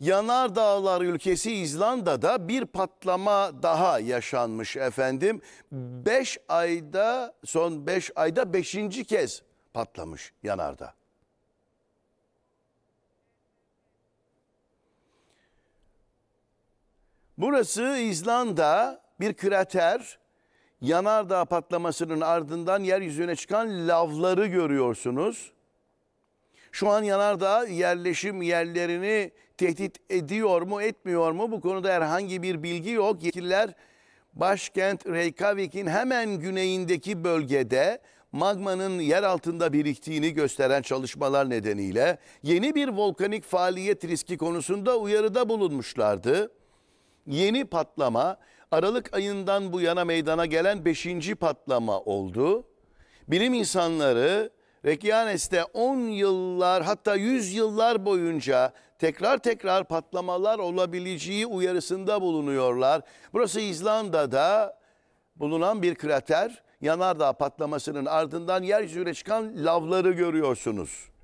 Yanardağlar ülkesi İzlanda'da bir patlama daha yaşanmış efendim. 5 ayda son 5 ayda 5. kez patlamış yanardağ. Burası İzlanda bir krater. Yanardağ patlamasının ardından yeryüzüne çıkan lavları görüyorsunuz. Şu an yanardağ yerleşim yerlerini tehdit ediyor mu etmiyor mu bu konuda herhangi bir bilgi yok. Yetkililer başkent Reykjavik'in hemen güneyindeki bölgede magmanın yer altında biriktiğini gösteren çalışmalar nedeniyle yeni bir volkanik faaliyet riski konusunda uyarıda bulunmuşlardı. Yeni patlama Aralık ayından bu yana meydana gelen 5. patlama oldu. Bilim insanları Rekianes'te 10 yıllar hatta 100 yıllar boyunca tekrar tekrar patlamalar olabileceği uyarısında bulunuyorlar. Burası İzlanda'da bulunan bir krater. Yanardağ patlamasının ardından yeryüzüne çıkan lavları görüyorsunuz.